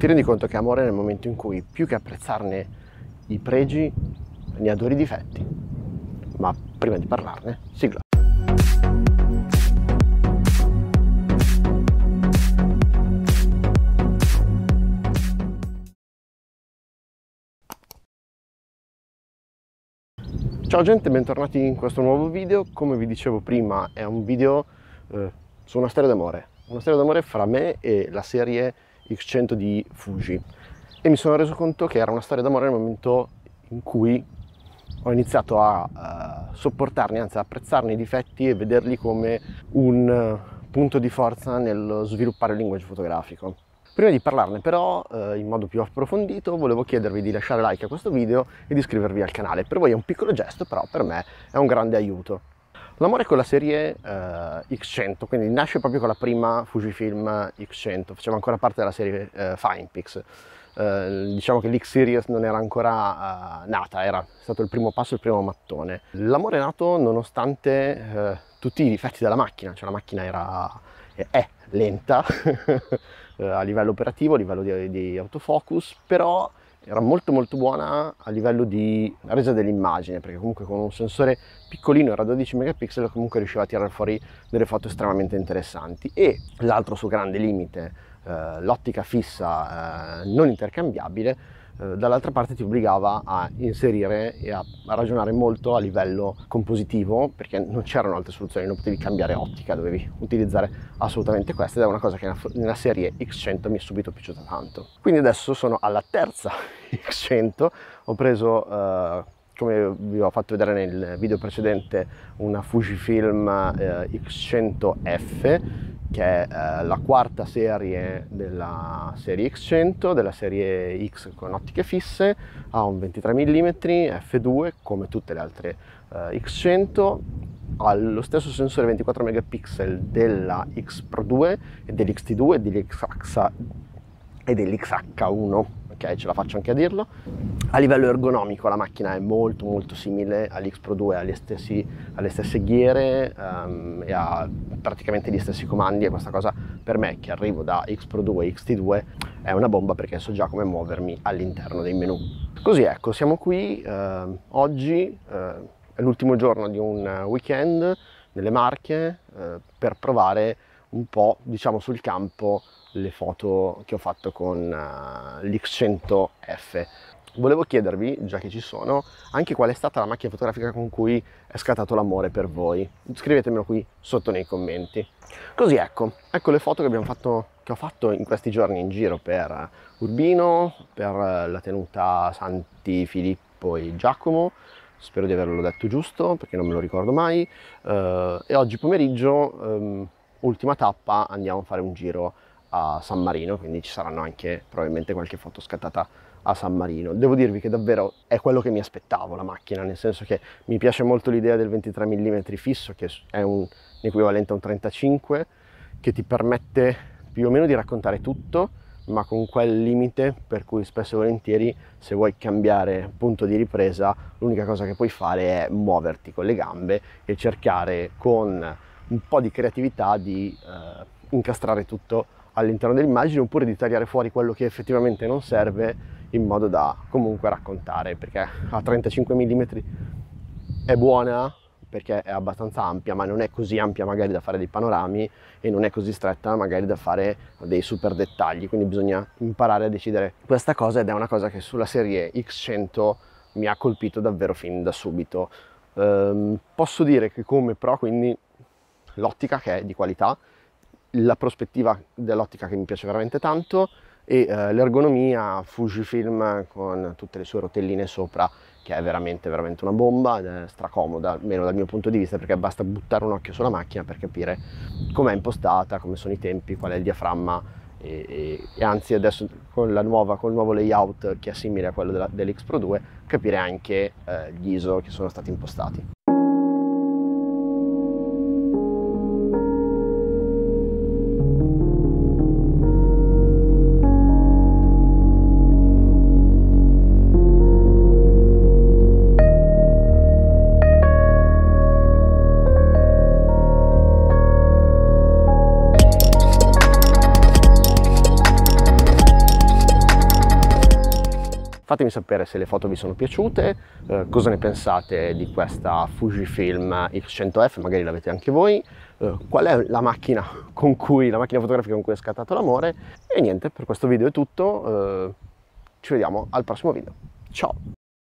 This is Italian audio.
ti rendi conto che amore è nel momento in cui più che apprezzarne i pregi, ne adori i difetti. Ma prima di parlarne, sigla. Ciao gente, bentornati in questo nuovo video. Come vi dicevo prima, è un video eh, su una storia d'amore. Una storia d'amore fra me e la serie X100 di Fuji e mi sono reso conto che era una storia d'amore nel momento in cui ho iniziato a uh, sopportarne, anzi ad apprezzarne i difetti e vederli come un eh, punto di forza nello sviluppare il linguaggio fotografico. Prima di parlarne però uh, in modo più approfondito volevo chiedervi di lasciare like a questo video e di iscrivervi al canale. Per voi è un piccolo gesto però per me è un grande aiuto. L'amore con la serie eh, X100, quindi nasce proprio con la prima Fujifilm eh, X100, faceva ancora parte della serie eh, Finepix. Eh, diciamo che l'X Series non era ancora eh, nata, era stato il primo passo, il primo mattone. L'amore è nato nonostante eh, tutti i difetti della macchina, cioè la macchina era, è lenta a livello operativo, a livello di, di autofocus, però era molto molto buona a livello di resa dell'immagine perché comunque con un sensore piccolino era 12 megapixel comunque riusciva a tirare fuori delle foto estremamente interessanti e l'altro suo grande limite eh, l'ottica fissa eh, non intercambiabile eh, dall'altra parte ti obbligava a inserire e a, ragionare molto a livello compositivo perché non c'erano altre soluzioni, non potevi cambiare ottica, dovevi utilizzare assolutamente questa ed è una cosa che nella serie X100 mi è subito piaciuta tanto. Quindi adesso sono alla terza X100, ho preso eh, come vi ho fatto vedere nel video precedente una Fujifilm eh, X100F che è eh, la quarta serie della serie X100, della serie X con ottiche fisse, ha un 23 mm f2 come tutte le altre eh, X100, ha lo stesso sensore 24 megapixel della X Pro 2 e dell'XT2 e e dell'XH1 ok, ce la faccio anche a dirlo. A livello ergonomico la macchina è molto molto simile all'X Pro 2, alle, stessi, alle stesse ghiere um, e ha praticamente gli stessi comandi e questa cosa per me che arrivo da X Pro 2 e XT2 è una bomba perché so già come muovermi all'interno dei menu. Così ecco, siamo qui eh, oggi, eh, è l'ultimo giorno di un weekend nelle Marche eh, per provare un po' diciamo sul campo le foto che ho fatto con uh, eh, l'X100F. Volevo chiedervi, già che ci sono, anche qual è stata la macchina fotografica con cui è scattato l'amore per voi. Scrivetemelo qui sotto nei commenti. Così ecco, ecco le foto che, fatto, che ho fatto in questi giorni in giro per eh, Urbino, per eh, la tenuta Santi Filippo e Giacomo, spero di averlo detto giusto perché non me lo ricordo mai, uh, e oggi pomeriggio, um, ultima tappa, andiamo a fare un giro a San Marino, quindi ci saranno anche probabilmente qualche foto scattata a San Marino. Devo dirvi che davvero è quello che mi aspettavo la macchina, nel senso che mi piace molto l'idea del 23 mm fisso, che è un, equivalente a un 35, che ti permette più o meno di raccontare tutto, ma con quel limite per cui spesso e volentieri se vuoi cambiare punto di ripresa l'unica cosa che puoi fare è muoverti con le gambe e cercare con un po' di creatività di eh, incastrare tutto all'interno dell'immagine oppure di tagliare fuori quello che effettivamente non serve in modo da comunque raccontare perché a 35 mm è buona perché è abbastanza ampia ma non è così ampia magari da fare dei panorami e non è così stretta magari da fare dei super dettagli quindi bisogna imparare a decidere questa cosa ed è una cosa che sulla serie X100 mi ha colpito davvero fin da subito ehm, posso dire che come pro quindi l'ottica che è di qualità la prospettiva dell'ottica che mi piace veramente tanto e eh, l'ergonomia Fujifilm con tutte le sue rotelline sopra che è veramente veramente una bomba ed è stracomoda almeno dal mio punto di vista perché basta buttare un occhio sulla macchina per capire com'è impostata, come sono i tempi, qual è il diaframma e, e, e anzi adesso con la nuova, col nuovo layout che è simile a quello della, dell'X Pro 2 capire anche eh, gli ISO che sono stati impostati. Fatemi sapere se le foto vi sono piaciute, eh, cosa ne pensate di questa Fujifilm X100F, magari l'avete anche voi, eh, qual è la macchina, cui, la macchina fotografica con cui è scattato l'amore e niente, per questo video è tutto, eh, ci vediamo al prossimo video. Ciao!